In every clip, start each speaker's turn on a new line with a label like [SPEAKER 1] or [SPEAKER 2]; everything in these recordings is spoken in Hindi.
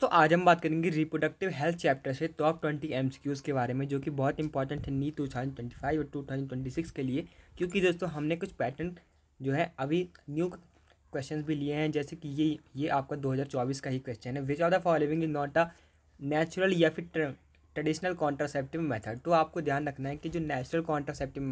[SPEAKER 1] तो आज हम बात करेंगे रिप्रोडक्टिव हेल्थ चैप्टर से टॉप ट्वेंटी एम के बारे में जो कि बहुत इंपॉर्टेंट है NEET two thousand twenty five और टू थाउजेंड ट्वेंटी सिक्स के लिए क्योंकि दोस्तों हमने कुछ पैटर्न जो है अभी न्यू क्वेश्चंस भी लिए हैं जैसे कि ये ये आपका दो हज़ार चौबीस का ही क्वेश्चन है which are the following is not a natural या फिर ट्रेडिशनल कॉन्ट्रासेप्टिव मेथड तो आपको ध्यान रखना है कि जो नेचुरल कॉन्ट्रासेप्टिव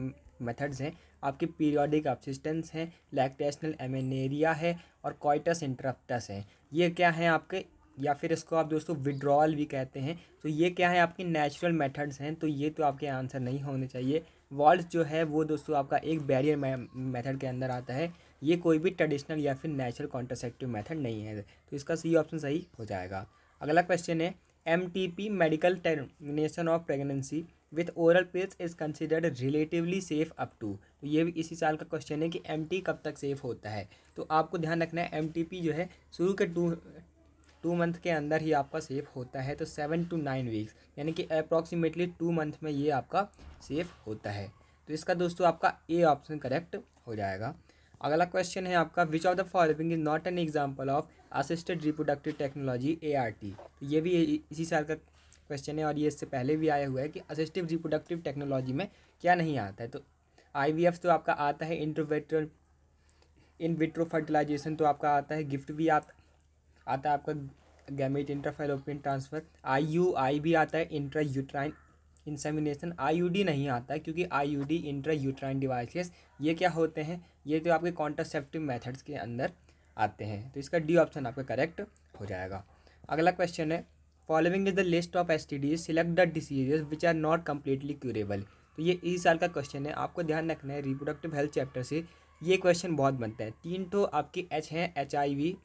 [SPEAKER 1] मेथड्स हैं आपके पीरियोडिक अपसिस्टेंस हैं लैक्टेशनल एमेनेरिया है और कॉइटस इंटरप्टस हैं ये क्या है आपके या फिर इसको आप दोस्तों विड्रॉल भी कहते हैं तो ये क्या है आपके नेचुरल मेथड्स हैं तो ये तो आपके आंसर नहीं होने चाहिए वॉल्ट जो है वो दोस्तों आपका एक बैरियर मेथड के अंदर आता है ये कोई भी ट्रेडिशनल या फिर नेचुरल कॉन्ट्रासेप्टिव मेथड नहीं है तो इसका सही ऑप्शन सही हो जाएगा अगला क्वेश्चन है M T P medical termination of pregnancy with oral pills is considered relatively safe up to तो ये भी इसी साल का क्वेश्चन है कि एम कब तक सेफ होता है तो आपको ध्यान रखना है एम जो है शुरू के टू टू मंथ के अंदर ही आपका सेफ होता है तो सेवन टू नाइन वीक्स यानी कि अप्रॉक्सीमेटली टू मंथ में ये आपका सेफ होता है तो इसका दोस्तों आपका ए ऑप्शन करेक्ट हो जाएगा अगला क्वेश्चन है आपका which of the following is not an example of assisted reproductive technology A R T तो ये भी इसी साल का क्वेश्चन है और ये इससे पहले भी आया हुआ है कि असिस्टिव रिप्रोडक्टिव टेक्नोलॉजी में क्या नहीं आता है तो आई तो आपका आता है इंट्रोवेट्रल इन विट्रो फर्टिलाइजेशन तो आपका आता है गिफ्ट भी आप आता है आपका gamete intrafallopian transfer I U I भी आता है इंट्रा यूट्राइन इंसेमिनेशन डी नहीं आता है क्योंकि I U D intra uterine devices ये क्या होते हैं ये तो आपके कॉन्ट्रासेप्टिव मेथड्स के अंदर आते हैं तो इसका डी ऑप्शन आपका करेक्ट हो जाएगा अगला क्वेश्चन है following is the list of S T Ds select the diseases which are not completely curable तो ये इस साल का क्वेश्चन है आपको ध्यान रखना है रिप्रोडक्टिव हेल्थ चैप्टर से ये क्वेश्चन बहुत बनता है तीन तो आपके एच हैं H I V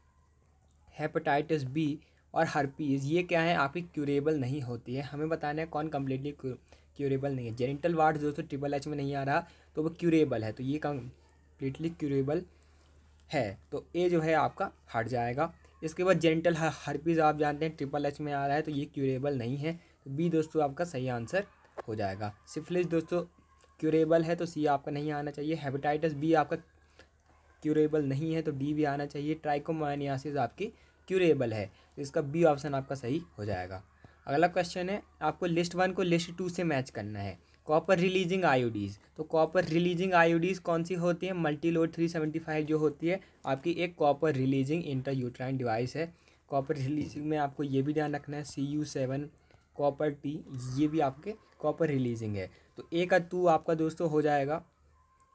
[SPEAKER 1] hepatitis B और हर्पीज़ ये क्या है आपकी क्यूरेबल नहीं होती है हमें बताना है कौन कम्प्लीटली क्यूरेबल नहीं है जेनिटल वार्ड दोस्तों ट्रिपल एच में नहीं आ रहा तो वो क्यूरेबल है तो ये कम्प्लीटली क्यूरेबल है तो ए जो है आपका हट जाएगा इसके बाद जेनिटल हर्पीज़ आप जानते हैं ट्रिपल एच में आ रहा है तो ये क्यूरेबल नहीं है तो बी दोस्तों आपका सही आंसर हो जाएगा सिफिलिस दोस्तों क्यूरेबल है तो सी आपका नहीं आना चाहिए हेपेटाइटिस बी आपका क्यूरेबल नहीं है तो डी भी आना चाहिए ट्राइकोमाइनियासिस आपकी क्यूरेबल है तो इसका बी ऑप्शन आपका सही हो जाएगा अगला क्वेश्चन है आपको लिस्ट वन को लिस्ट टू से मैच करना है कॉपर रिलीजिंग आयोडीज तो कॉपर रिलीजिंग आयोडीज कौन सी होती है multi load three seventy five जो होती है आपकी एक copper releasing intra uterine device है कॉपर रिलीजिंग में आपको ये भी ध्यान रखना है C U seven copper T ये भी आपके कॉपर रिलीजिंग है तो ए का टू आपका दोस्तों हो जाएगा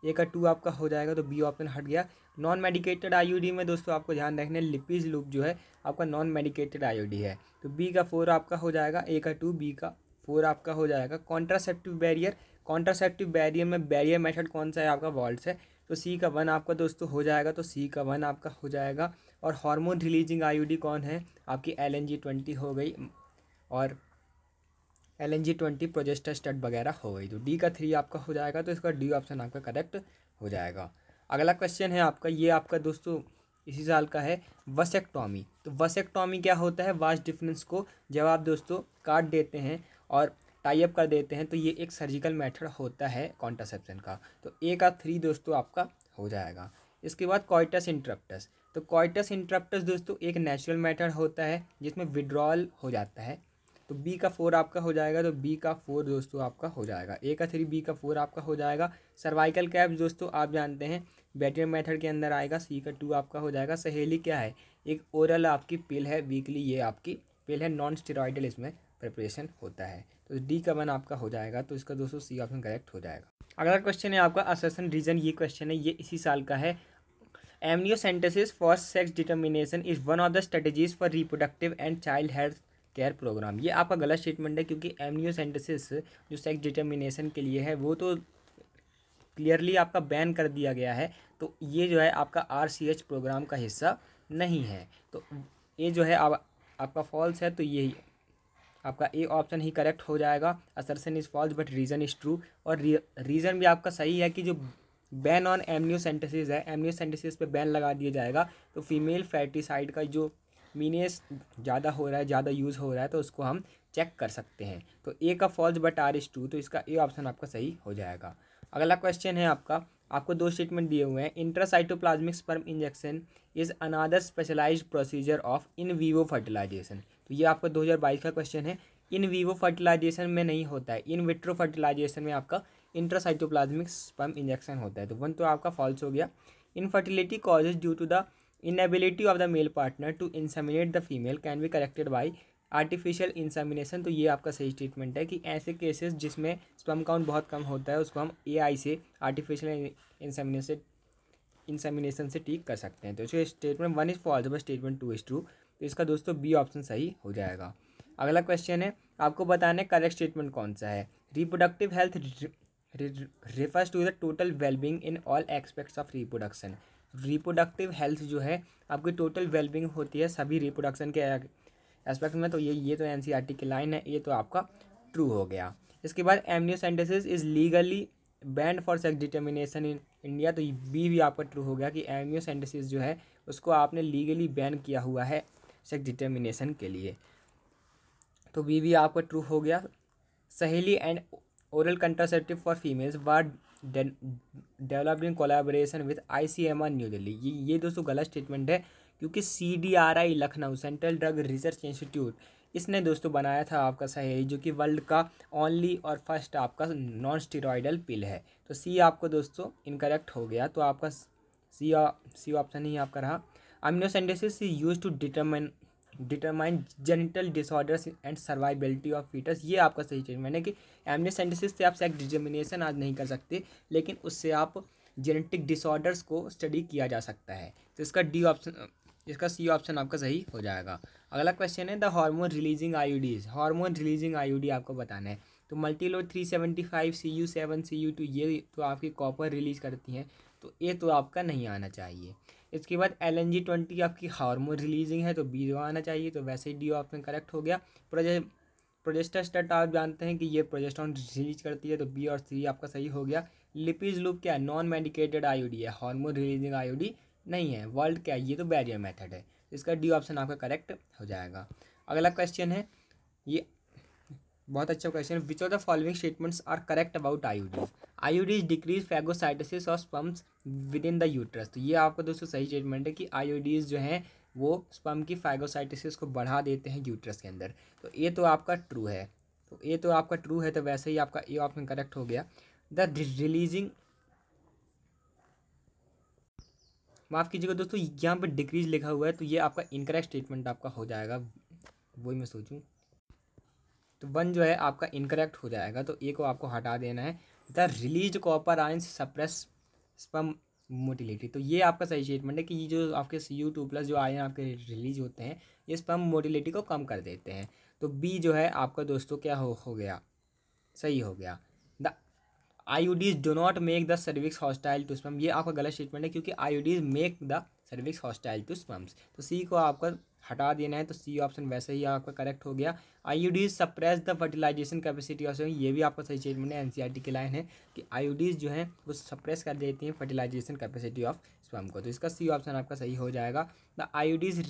[SPEAKER 1] ए का टू आपका हो जाएगा तो बी ऑप्शन हट गया नॉन मेडिकेटेड आईयूडी में दोस्तों आपको ध्यान रखना है लिपीज लूप जो है आपका नॉन मेडिकेटेड आईयूडी है तो बी का फोर आपका हो जाएगा ए का टू बी का फोर आपका हो जाएगा कॉन्ट्रासेप्टिव बैरियर कॉन्ट्रासेप्टिव बैरियर में बैरियर मेथड कौन सा है आपका वॉल्ट है तो सी का वन आपका दोस्तों हो जाएगा तो सी का वन आपका हो जाएगा और हार्मोन रिलीजिंग आईयूडी कौन है आपकी एल एन जी ट्वेंटी हो गई और L N G twenty progestasert वगैरह हो गई तो डी का थ्री आपका हो जाएगा तो इसका डी ऑप्शन आपका करेक्ट हो जाएगा अगला क्वेश्चन है आपका ये आपका दोस्तों इसी साल का है वसेक्टॉमी तो वसेक्टॉमी क्या होता है वास्ट डिफरेंस को जब आप दोस्तों काट देते हैं और टाइप कर देते हैं तो ये एक सर्जिकल मेथड होता है कॉन्ट्रासेप्शन का तो ए का थ्री दोस्तों आपका हो जाएगा इसके बाद कॉइटस इंटरप्टस तो कॉइटस इंटरप्टस दोस्तों एक नेचुरल मेथड होता है जिसमें विड्रॉल हो जाता है तो बी का फोर आपका हो जाएगा तो बी का फोर दोस्तों आपका हो जाएगा ए का थ्री बी का फोर आपका हो जाएगा सर्वाइकल कैप दोस्तों आप जानते हैं बैटरी मेथड के अंदर आएगा सी का टू आपका हो जाएगा सहेली क्या है एक ओरल आपकी पिल है वीकली ये आपकी पिल है नॉन स्टेरॉइडल इसमें प्रिपरेशन होता है तो डी का वन आपका हो जाएगा तो इसका दोस्तों सी ऑप्शन करेक्ट हो जाएगा अगला क्वेश्चन है आपका असेसन रीजन ये क्वेश्चन है ये इसी साल का है amniocentesis for sex determination is one of the strategies for reproductive and child health care programme ये आपका गलत स्टेटमेंट है क्योंकि एमनियोसेंटिस जो सेक्स डिटर्मिनेशन के लिए है वो तो क्लियरली आपका बैन कर दिया गया है तो ये जो है आपका आर प्रोग्राम का हिस्सा नहीं है तो ये जो है आप, आपका फॉल्स है तो ये आपका ए ऑप्शन ही करेक्ट हो जाएगा assertion is false but reason is true और रीज़न भी आपका सही है कि जो बैन ऑन एमनियोसेंटिस है एमनियोसेंटिस पे बैन लगा दिया जाएगा तो फीमेल फैटिसाइड का जो मीनेस ज़्यादा हो रहा है ज़्यादा यूज़ हो रहा है तो उसको हम चेक कर सकते हैं तो ए का false but R is true तो इसका ए ऑप्शन आपका सही हो जाएगा अगला क्वेश्चन है आपका आपको दो स्टेटमेंट दिए हुए हैं intracytoplasmic sperm injection is another specialise procedure of in vivo fertilisation तो ये आपका 2022 का क्वेश्चन है इन वीवो फर्टिलाइजेशन में नहीं होता है इन विट्रो फर्टिलाइजेशन में आपका इंट्रासाइटोप्लाज्मिक स्पर्म इंजेक्शन होता है तो वन तो आपका फॉल्स हो गया infertility causes due to the inability of the male partner to inseminate the female can be corrected by artificial insemination तो ये आपका सही स्टेटमेंट है कि ऐसे केसेस जिसमें स्पम काउंट बहुत कम होता है उसको हम आई से आर्टिफिशियल इंसामिनेशन इंसामिनेशन से ठीक कर सकते हैं तो इसका statement one is false but statement two is true तो इसका दोस्तों बी ऑप्शन सही हो जाएगा अगला क्वेश्चन है आपको बताने करेक्ट स्टेटमेंट कौन सा है reproductive health refers to the total wellbeing in all aspects of reproduction reproductive health जो है आपकी टोटल वेलबिंग होती है सभी रिप्रोडक्शन के एस्पेक्ट में तो ये ये तो एन e की लाइन है ये तो आपका ट्रू हो गया इसके बाद amniocentesis is legally banned for sex determination in India तो बी भी आपका ट्रू हो गया कि एमनियोसेंटेसिस जो है उसको आपने लीगली बैन किया हुआ है सेक्स डिटर्मिनेशन के लिए तो बी भी आपका ट्रू हो गया Saheli and oral contraceptive for females were developed in collaboration with I C M R New Delhi ये ये दोस्तों गलत स्टेटमेंट है क्योंकि C D R I Lucknow central drug research institute इसने दोस्तों बनाया था आपका सहेली जो कि वर्ल्ड का ओनली और फर्स्ट आपका नॉन स्टीरोडल पिल है तो सी आपको दोस्तों इनकरेक्ट हो गया तो आपका सी सी ऑप्शन ही आपका रहा amniocentesis use to determine determine genital disorders and survivability of foetus ये आपका सही चेंज मैंने कि एमनेसेंटिस से आप सेक्स डिजर्मिनेशन आज नहीं कर सकते लेकिन उससे आप जेनेटिक डिसऑर्डर्स को स्टडी किया जा सकता है तो इसका डी ऑप्शन इसका सी ऑप्शन आपका सही हो जाएगा अगला क्वेश्चन है the hormone releasing IUDs hormone releasing IUD आपको बताना है तो multiload three seventy five C U seven C U two ये तो आपकी कॉपर रिलीज करती हैं तो ये तो आपका नहीं आना चाहिए इसके बाद एल एन जी ट्वेंटी आपकी हार्मोन रिलीजिंग है तो बी जो आना चाहिए तो वैसे ही डी ऑप्शन करेक्ट हो गया प्रोजे स्टेट आप जानते हैं कि ये प्रोजेस्टॉन रिलीज करती है तो बी और सी आपका सही हो गया लिपीज लूप क्या है नॉन मेडिकेटेड आई है हार्मोन रिलीजिंग आई नहीं है वर्ल्ड क्या है ये तो बैरियर मेथड है इसका डी ऑप्शन आपका करेक्ट हो जाएगा अगला क्वेश्चन है ये बहुत अच्छा question which of the following statements are correct about IUDs IUDs decrease phagocytosis और sperms within the uterus तो ये आपका दोस्तों सही स्टेटमेंट है कि आयोडीज जो है वो स्पम की फैगोसाइटिस को बढ़ा देते हैं यूट्रस के अंदर तो ये तो आपका ट्रू है तो ये तो आपका ट्रू है तो वैसे ही आपका ये ऑप्शन करेक्ट हो गया द रिलीजिंग माफ़ कीजिएगा दोस्तों यहाँ पर डिक्रीज लिखा हुआ है तो ये आपका इनकरेक्ट स्टेटमेंट आपका हो जाएगा वही मैं सोचूँ तो वन जो है आपका इनकरेक्ट हो जाएगा तो ए को आपको हटा देना है the release copper ions suppress sperm motility तो ये आपका सही स्टेटमेंट है कि ये जो आपके सी यू टू प्लस जो आयन आपके रिलीज होते हैं ये स्पम मोटिलिटी को कम कर देते हैं तो बी जो है आपका दोस्तों क्या हो हो गया सही हो गया the IUDs do not make the cervix hostile to sperm ये आपका गलत स्टेटमेंट है क्योंकि IUDs make the cervix hostile to sperms तो सी को आपका हटा देना है तो सी ऑप्शन वैसे ही आपका करेक्ट हो गया IUDs suppress the fertilization capacity of ये भी आपका सही स्टेटमेंट है एनसीईआरटी की लाइन है कि आईयूडीज जो है वो सप्रेस कर देती हैं फर्टिलाइजेशन कैपेसिटी ऑफ स्वयं को तो इसका सी ऑप्शन आपका सही हो जाएगा the IUDs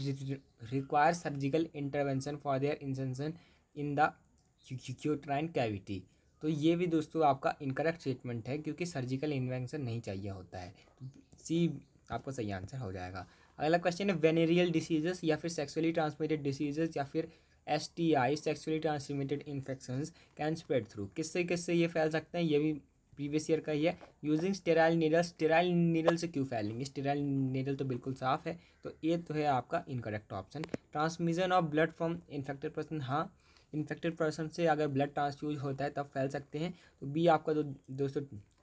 [SPEAKER 1] require surgical intervention for their insertion in the uterine cavity तो ये भी दोस्तों आपका इनकरेक्ट स्टेटमेंट है क्योंकि सर्जिकल इन्वेंशन नहीं चाहिए होता है तो सी आपका सही आंसर हो जाएगा अगला क्वेश्चन है वेनेरियल डिसीजेस या फिर सेक्सुअली ट्रांसमिटेड डिसीजेस या फिर S T I sexually transmitted infection can spread through किससे किससे ये फैल सकते हैं ये भी प्रीवियस ईयर का ही है using sterile needle sterile needle से क्यों फैलेंगे स्टेराइल नीडल तो बिल्कुल साफ है तो ये तो है आपका incorrect option transmission of blood from infected person हाँ इन्फेक्टेड पर्सन से अगर ब्लड ट्रांसफ्यूज होता है तब फैल सकते हैं तो बी आपका दो, दोस्तों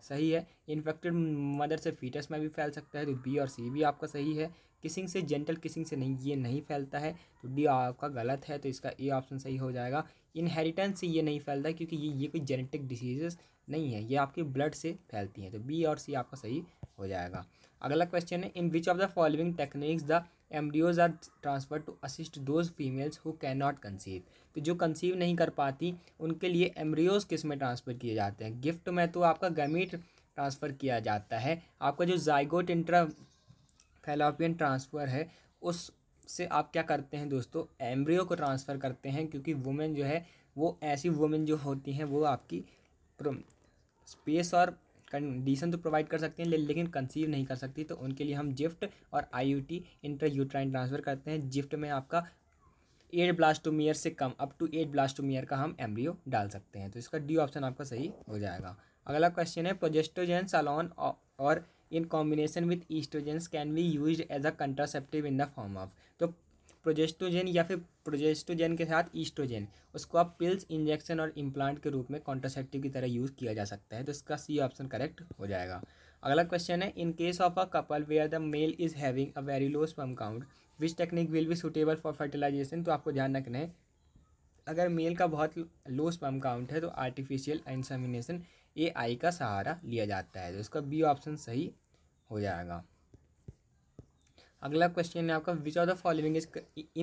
[SPEAKER 1] सही है इन्फेक्टेड मदर से फीटस में भी फैल सकता है तो बी और सी भी आपका सही है किसिंग से जेंटल किसिंग से नहीं ये नहीं फैलता है तो डी आपका गलत है तो इसका ए ऑप्शन सही हो जाएगा इनहेरिटेंस से ये नहीं फैलता क्योंकि ये ये कोई जेनेटिक डिसीजेस नहीं है ये आपके ब्लड से फैलती हैं तो बी और सी आपका सही हो जाएगा अगला क्वेश्चन है in which of the following techniques the embryos are transfer to assist those females who can not conceive जो कंसीव नहीं कर पाती उनके लिए एम्ब्रियोस किस में ट्रांसफ़र किए जाते हैं गिफ्ट में तो आपका गमीट ट्रांसफ़र किया जाता है आपका जो जाइगोट इंट्रा फेलोपियन ट्रांसफ़र है उस से आप क्या करते हैं दोस्तों एम्ब्रियो को ट्रांसफ़र करते हैं क्योंकि वुमेन जो है वो ऐसी वुमेन जो होती हैं वो आपकी स्पेस और कंडीशन तो प्रोवाइड कर सकते हैं ले, लेकिन कंसीव नहीं कर सकती तो उनके लिए हम जिफ्ट और आईयूटी इंटर यूट्राइन ट्रांसफ़र करते हैं जिफ्ट में आपका एट ब्लास्टोमियर से कम अप टू एट ब्लास्टोमियर का हम एम्ब्रियो डाल सकते हैं तो इसका डी ऑप्शन आपका सही हो जाएगा अगला क्वेश्चन है प्रोजेस्टोजेन अलॉन और in combination with oestrogens can be use as a contraceptive in the form of तो प्रोजेस्टोजेन या फिर प्रोजेस्टोजेन के साथ ईस्टोजेन उसको आप पिल्स इंजेक्शन और इम्प्लांट के रूप में कॉन्ट्रासेप्टिव की तरह यूज़ किया जा सकता है तो इसका सी ऑप्शन करेक्ट हो जाएगा अगला क्वेश्चन है in case of a couple where the male is having a very low sperm count which technique will be suitable for fertilization तो आपको ध्यान रखना है अगर मेल का बहुत लो स्पर्म काउंट है तो आर्टिफिशियल इंसामिनेशन ए आई का सहारा लिया जाता है तो इसका बी ऑप्शन सही हो जाएगा अगला क्वेश्चन है आपका which of the following is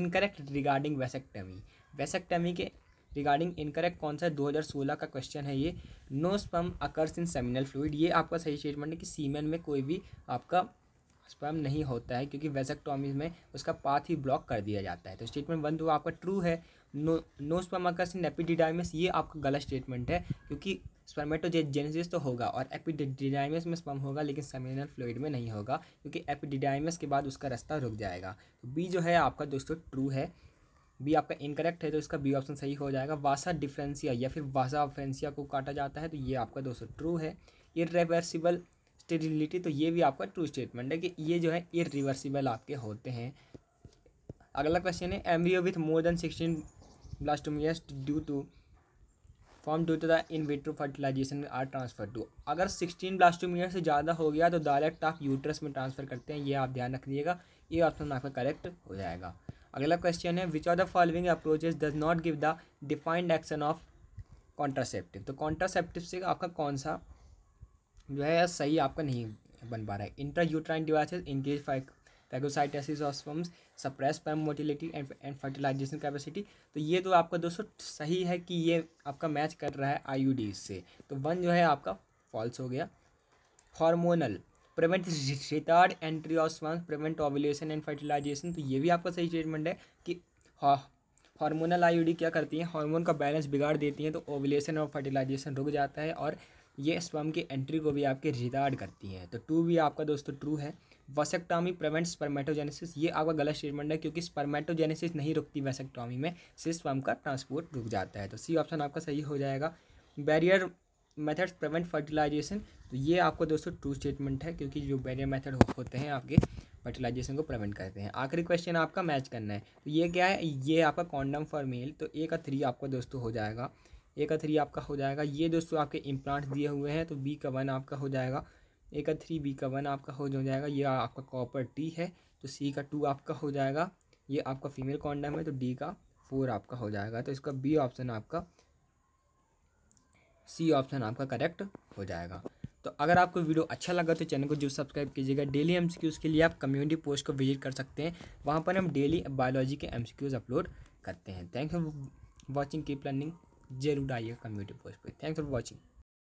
[SPEAKER 1] incorrect regarding vasectomy vasectomy के रिगार्डिंग इनकरेक्ट कौन सा है सोलह का क्वेश्चन है ये no sperm occurs in seminal fluid ये आपका सही स्टेटमेंट है कि सीमेन में कोई भी आपका स्पर्म नहीं होता है क्योंकि वेजक्टॉमी में उसका पाथ ही ब्लॉक कर दिया जाता है तो स्टेटमेंट वन तो आपका ट्रू है no no sperm occurs in epididymis ये आपका गलत स्टेटमेंट है क्योंकि स्पर्मेटोजेनेसिस तो होगा और एपिडिडाइमस में स्पर्म होगा लेकिन सेमिनल फ्लूड में नहीं होगा क्योंकि एपिडिडाइमस के बाद उसका रास्ता रुक जाएगा तो बी जो है आपका दोस्तों ट्रू है बी आपका इनकरेक्ट है तो इसका बी ऑप्शन सही हो जाएगा वासा डिफ्रेंसिया या फिर वासा ऑफेंसिया को काटा जाता है तो ये आपका दोस्तों ट्रू है इरेवर्सिबल स्टेरिलिटी तो ये भी आपका ट्रू स्टेटमेंट है कि ये जो है इरिवर्सिबल आपके होते हैं अगला क्वेश्चन है embryo with more than sixteen blastomeres due to form due to the in vitro fertilization are transfer to अगर सिक्सटीन ब्लास्टोमियर से ज़्यादा हो गया तो डायरेक्ट आप यूट्रस में ट्रांसफ़र करते हैं ये आप ध्यान रख लीजिएगा ये ऑप्शन आपका करेक्ट हो जाएगा अगला क्वेश्चन है which are the following approaches does not give the defined action of contraceptive तो कॉन्ट्रासेप्टिव से आपका कौन सा जो है सही आपका नहीं बन पा रहा है intra uterine devices increase phagocytosis of sperms suppress sperm motility and and fertilization capacity तो ये तो आपका दोस्तों सही है कि ये आपका मैच कर रहा है आई से तो वन जो है आपका फॉल्स हो गया hormonal prevent retard entry sperms prevent ovulation and fertilization तो ये भी आपका सही स्टेटमेंट है कि हार्मोनल आईयूडी क्या करती हैं हार्मोन का बैलेंस बिगाड़ देती हैं तो ओवुलेशन और फर्टिलाइजेशन रुक जाता है और ये स्पर्म की एंट्री को भी आपके रिटार्ड करती है तो टू भी आपका दोस्तों ट्रू है वसेक्टॉमी प्रिवेंट स्पर्मेटोजेनेसिस ये आपका गलत स्टेटमेंट है क्योंकि स्पर्मेटोजेनेसिस नहीं रुकती वैसेक्टॉमी में सिर्फ स्पर्म का ट्रांसपोर्ट रुक जाता है तो सी ऑप्शन आपका सही हो जाएगा बैरियर मेथड्स प्रिवेंट फर्टिलाइजेशन तो ये आपको दोस्तों ट्रू स्टेटमेंट है क्योंकि जो बैरियर मेथड हो, होते हैं आपके फर्टिलाइजेशन को प्रिवेंट करते हैं आखिरी क्वेश्चन आपका मैच करना है तो ये क्या है ये आपका कॉन्डम फॉर मेल तो ए का थ्री आपका दोस्तों हो जाएगा ए का थ्री आपका हो जाएगा ये दोस्तों आपके इम्प्लांट दिए हुए हैं तो बी का वन आपका हो जाएगा ए का थ्री बी का वन आपका हो जाएगा ये आपका कॉपर टी है तो सी का टू आपका हो जाएगा ये आपका फीमेल कॉन्डम है तो डी का फोर आपका हो जाएगा तो इसका बी ऑप्शन आपका सी ऑप्शन आपका करेक्ट हो जाएगा तो अगर आपको वीडियो अच्छा लगा तो चैनल को जो सब्सक्राइब कीजिएगा डेली एम के लिए आप कम्युनिटी पोस्ट को विजिट कर सकते हैं वहाँ पर हम डेली बायोलॉजी के एम अपलोड करते हैं thank you watching keep learning जरूर आइएगा कम्युनिटी पोस्ट पर थैंक्स फॉर वॉचिंग